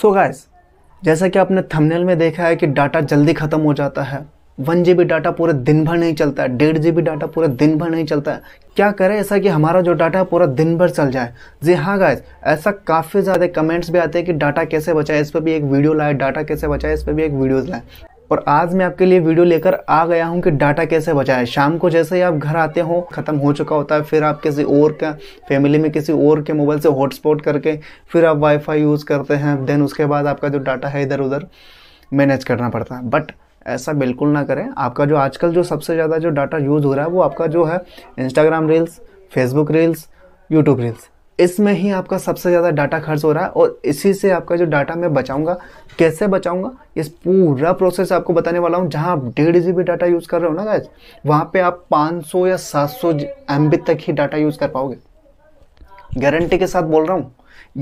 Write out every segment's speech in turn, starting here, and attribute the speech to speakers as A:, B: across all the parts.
A: so guys जैसा कि आपने थंबनेल में देखा है कि डाटा जल्दी ख़त्म हो जाता है वन जी डाटा पूरे दिन भर नहीं चलता है डेढ़ जी डाटा पूरे दिन भर नहीं चलता है क्या करें ऐसा कि हमारा जो डाटा है पूरा दिन भर चल जाए जी हाँ गाइस ऐसा काफ़ी ज़्यादा कमेंट्स भी आते हैं कि डाटा कैसे बचाए इस पर भी एक वीडियो लाए डाटा कैसे बचाए इस पर भी एक वीडियोज़ लाए और आज मैं आपके लिए वीडियो लेकर आ गया हूँ कि डाटा कैसे बचाए शाम को जैसे ही आप घर आते हो ख़त्म हो चुका होता है फिर आप किसी और का फैमिली में किसी और के मोबाइल से हॉटस्पॉट करके फिर आप वाईफाई यूज़ करते हैं देन उसके बाद आपका जो डाटा है इधर उधर मैनेज करना पड़ता है बट ऐसा बिल्कुल ना करें आपका जो आजकल जो सबसे ज़्यादा जो डाटा यूज़ हो रहा है वो आपका जो है Instagram reels Facebook reels YouTube reels इसमें ही आपका सबसे ज़्यादा डाटा खर्च हो रहा है और इसी से आपका जो डाटा मैं बचाऊंगा कैसे बचाऊंगा इस पूरा प्रोसेस आपको बताने वाला हूँ जहाँ आप डेढ़ जी डाटा यूज़ कर रहे हो ना गैस वहाँ पे आप 500 या 700 सौ तक ही डाटा यूज़ कर पाओगे गारंटी के साथ बोल रहा हूँ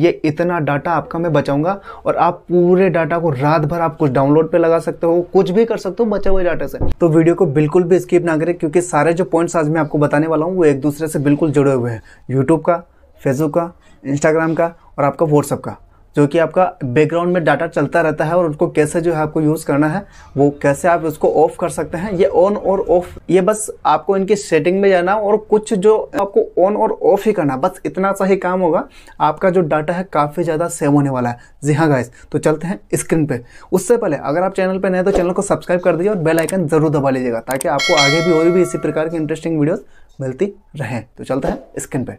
A: ये इतना डाटा आपका मैं बचाऊंगा और आप पूरे डाटा को रात भर आप कुछ डाउनलोड पे लगा सकते हो कुछ भी कर सकते हो बचे हुए डाटा से तो वीडियो को बिल्कुल भी स्किप ना करें क्योंकि सारे जो पॉइंट्स आज मैं आपको बताने वाला हूँ वो एक दूसरे से बिल्कुल जुड़े हुए हैं यूट्यूब का फेसबुक का इंस्टाग्राम का और आपका व्हाट्सअप का जो कि आपका बैकग्राउंड में डाटा चलता रहता है और उसको कैसे जो है आपको यूज़ करना है वो कैसे आप उसको ऑफ कर सकते हैं ये ऑन और ऑफ ये बस आपको इनकी सेटिंग में जाना और कुछ जो आपको ऑन और ऑफ ही करना बस इतना सा ही काम होगा आपका जो डाटा है काफ़ी ज़्यादा सेव होने वाला है जी हाँ गाइस तो चलते हैं स्क्रीन पर उससे पहले अगर आप चैनल पर नए तो चैनल को सब्सक्राइब कर दीजिए और बेलाइकन ज़रूर दबा लीजिएगा ताकि आपको आगे भी और भी इसी प्रकार की इंटरेस्टिंग वीडियोज़ मिलती रहें तो चलते हैं स्क्रीन पर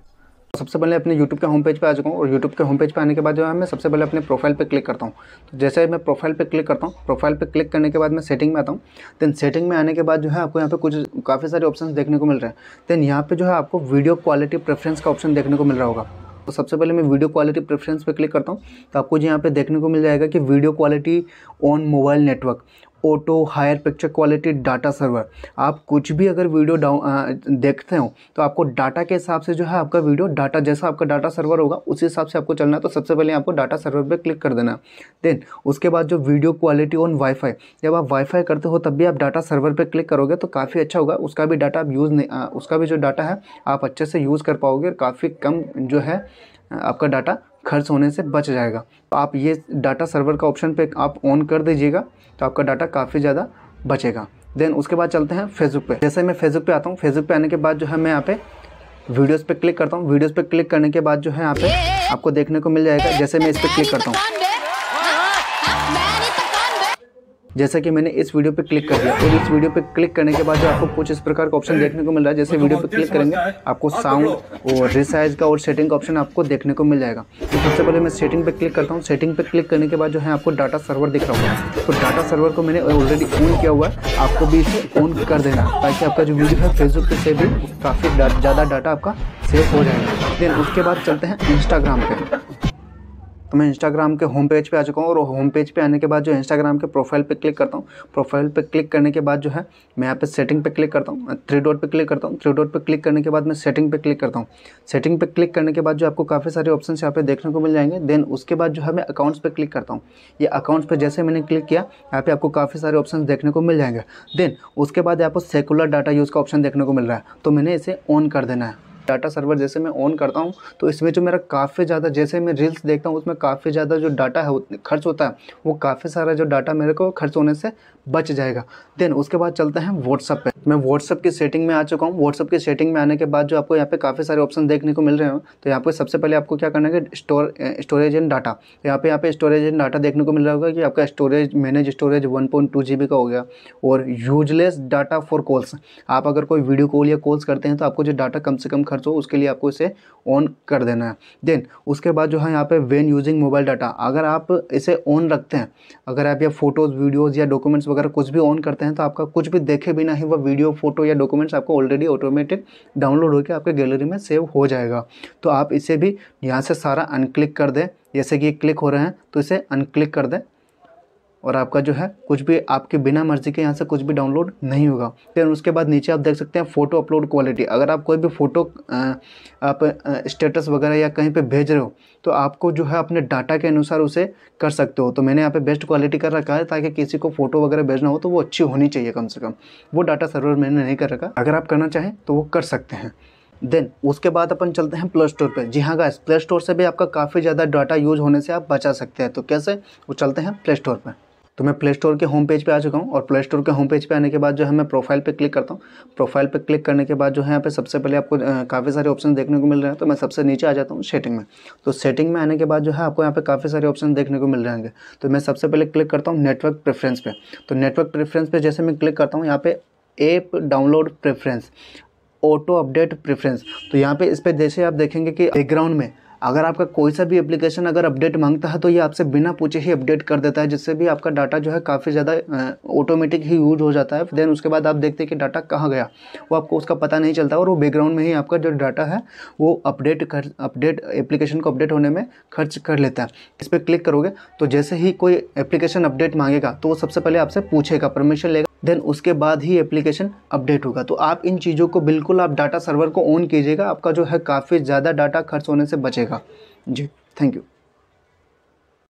A: सबसे पहले अपने यूट्यूब के होम पेज पर आ चुका हूँ और यूट्यूब के होम पेज पर आने के बाद जो है मैं सबसे पहले अपने प्रोफाइल पे क्लिक करता हूँ तो जैसे ही मैं प्रोफाइल पे क्लिक करता हूँ प्रोफाइल पे क्लिक करने के बाद मैं सेटिंग में आता हूँ देन सेटिंग में आने के बाद जो है आपको यहाँ पे कुछ काफ़ी सारे ऑप्शन देखने को मिल रहे हैं देन यहाँ पर जो है आपको वीडियो क्वालिटी प्रेफरेंस का ऑप्शन देखने को मिल रहा होगा तो सबसे पहले मैं वीडियो क्वालिटी प्रेफरेंस पे क्लिक करता हूँ तो आपको जो यहाँ पे देखने को मिल जाएगा कि video quality on mobile network auto higher picture quality data server आप कुछ भी अगर वीडियो डाउन देखते हो तो आपको डाटा के हिसाब से जो है आपका वीडियो डाटा जैसा आपका डाटा सर्वर होगा उसी हिसाब से आपको चलना है तो सबसे पहले आपको डाटा सर्वर पर क्लिक कर देना देन उसके बाद जो वीडियो क्वालिटी ऑन वाईफाई जब आप वाईफाई करते हो तब भी आप डाटा सर्वर पर क्लिक करोगे तो काफ़ी अच्छा होगा उसका भी डाटा आप यूज़ नहीं उसका भी जो डाटा है आप अच्छे से यूज़ कर पाओगे काफ़ी कम जो है आपका डाटा खर्च होने से बच जाएगा तो आप ये डाटा सर्वर का ऑप्शन पे आप ऑन कर दीजिएगा तो आपका डाटा काफ़ी ज़्यादा बचेगा देन उसके बाद चलते हैं फेसबुक पे जैसे मैं फेसबुक पे आता हूँ फेसबुक पे आने के बाद जो है मैं यहाँ पे वीडियोस पे क्लिक करता हूँ वीडियोस पे क्लिक करने के बाद जो है यहाँ पे आपको देखने को मिल जाएगा जैसे मैं इस पर क्लिक करता हूँ जैसा कि मैंने इस वीडियो पे क्लिक कर दिया और इस वीडियो पे क्लिक करने के बाद जो आपको कुछ इस प्रकार का ऑप्शन देखने को मिल रहा है जैसे तो वीडियो पे क्लिक करेंगे आपको साउंड हाँ, और रिसाइज का और सेटिंग का ऑप्शन आपको देखने को मिल जाएगा तो सबसे पहले मैं सेटिंग पे क्लिक करता हूँ सेटिंग पे क्लिक करने के बाद जो है आपको डाटा सर्वर दिख रहा होगा तो डाटा सर्वर को मैंने ऑलरेडी ऑन किया हुआ है आपको भी इसे ऑन कर देना ताकि आपका जो वीडियो है फेसबुक पर से भी काफ़ी ज़्यादा डाटा आपका सेफ हो जाएगा देन उसके बाद चलते हैं इंस्टाग्राम पर तो मैं इंस्टाग्राम के होम पेज पे आ चुका हूँ और होम पेज पे आने के बाद जो इंस्टाग्राम के प्रोफाइल पे क्लिक करता हूँ प्रोफाइल पे क्लिक करने के बाद जो है मैं यहाँ पे सेटिंग पे क्लिक करता हूँ थ्री डॉट पे क्लिक करता हूँ थ्री डॉट पे क्लिक करने के बाद मैं सेटिंग पे क्लिक करता हूँ सेटिंग पे क्लिक करने के बाद जो आपको काफ़ी सारे ऑप्शन यहाँ पे देखने को मिल जाएंगे देन उसके बाद जो है मैं अकाउंट्स पर क्लिक करता हूँ ये अकाउंट्स पर जैसे मैंने क्लिक किया यहाँ पे आपको काफ़ी सारे ऑप्शन देखने को मिल जाएंगे देन उसके बाद यहाँ पर सेकुलर डाटा यूज़ का ऑप्शन देखने को मिल रहा है तो मैंने इसे ऑन कर देना है डाटा सर्वर जैसे मैं ऑन करता हूँ तो इसमें जो मेरा काफ़ी ज़्यादा जैसे मैं रील्स देखता हूँ उसमें काफ़ी ज़्यादा जो डाटा है खर्च होता है वो काफ़ी सारा जो डाटा मेरे को खर्च होने से बच जाएगा देन उसके बाद चलते हैं व्हाट्सअप पे मैं व्हाट्सअप की सेटिंग में आ चुका हूँ व्हाट्सअप की सेटिंग में आने के बाद जो आपको यहाँ पे काफ़ी सारे ऑप्शन देखने को मिल रहे हैं तो यहाँ पे सबसे पहले आपको क्या करना है कि स्टोर स्टोरेज एंड डाटा यहाँ पे यहाँ पे स्टोरेज एंड डाटा देखने को मिल रहा होगा कि आपका storage manage storage one point का हो गया और यूजलेस डाटा फॉर कॉल्स आप अगर कोई वीडियो कॉल या कॉल्स करते हैं तो आपको जो डाटा कम से कम खर्च खर्च हो तो उसके लिए आपको इसे ऑन कर देना है देन उसके बाद जो है यहाँ पे वेन यूजिंग मोबाइल डाटा अगर आप इसे ऑन रखते हैं अगर आप या फोटोज़ वीडियोज़ या डॉक्यूमेंट्स वगैरह कुछ भी ऑन करते हैं तो आपका कुछ भी देखे बिना ही वह वीडियो फोटो या डॉक्यूमेंट्स आपको ऑलरेडी ऑटोमेटिक डाउनलोड होकर आपके गैलरी में सेव हो जाएगा तो आप इसे भी यहाँ से सारा अनक्लिक कर दें जैसे कि क्लिक हो रहे हैं तो इसे अनक्लिक कर दें और आपका जो है कुछ भी आपके बिना मर्जी के यहाँ से कुछ भी डाउनलोड नहीं होगा फिर उसके बाद नीचे आप देख सकते हैं फ़ोटो अपलोड क्वालिटी अगर आप कोई भी फ़ोटो आप स्टेटस वगैरह या कहीं पे भेज रहे हो तो आपको जो है अपने डाटा के अनुसार उसे कर सकते हो तो मैंने यहाँ पे बेस्ट क्वालिटी कर रखा है ताकि किसी को फ़ोटो वगैरह भेजना हो तो वो अच्छी होनी चाहिए कम से कम वो डाटा सर्वर मैंने नहीं कर रखा अगर आप करना चाहें तो वो कर सकते हैं देन उसके बाद अपन चलते हैं प्ले स्टोर पर जी हाँ गाइस प्ले स्टोर से भी आपका काफ़ी ज़्यादा डाटा यूज होने से आप बचा सकते हैं तो कैसे वो चलते हैं प्ले स्टोर पर तो मैं प्ले स्टोर के होम पेज पे आ चुका हूँ और प्ले स्टोर के होम पेज पे आने के बाद जो है मैं प्रोफाइल पे क्लिक करता हूँ प्रोफाइल पे क्लिक करने के बाद जो है यहाँ पे सबसे पहले आपको काफ़ी सारे ऑप्शन देखने को मिल रहे हैं तो मैं सबसे नीचे आ जाता हूँ सेटिंग में तो सेटिंग में आने के बाद जो है आपको यहाँ पे काफ़ी सारे ऑप्शन देखने को मिल रहे तो मैं सबसे पहले क्लिक करता हूँ नेटवर्क प्रेफरेंस पर तो नेटवर्क प्रेफरेंस पर जैसे मैं क्लिक करता हूँ यहाँ पे app download preference auto update preference तो यहाँ पे इस पर जैसे आप देखेंगे कि बैकग्राउंड में अगर आपका कोई सा भी एप्लीकेशन अगर अपडेट मांगता है तो ये आपसे बिना पूछे ही अपडेट कर देता है जिससे भी आपका डाटा जो है काफ़ी ज़्यादा ऑटोमेटिक ही यूज हो जाता है देन उसके बाद आप देखते हैं कि डाटा कहाँ गया वो आपको उसका पता नहीं चलता और वो बैकग्राउंड में ही आपका जो डाटा है वो अपडेट कर अपडेट एप्लीकेशन को अपडेट होने में खर्च कर लेता है इस पर क्लिक करोगे तो जैसे ही कोई एप्लीकेशन अपडेट मांगेगा तो वो सबसे पहले आपसे पूछेगा परमिशन लेगा देन उसके बाद ही एप्लीकेशन अपडेट होगा तो आप इन चीज़ों को बिल्कुल आप डाटा सर्वर को ऑन कीजिएगा आपका जो है काफ़ी ज़्यादा डाटा खर्च होने से बचेगा जी थैंक यू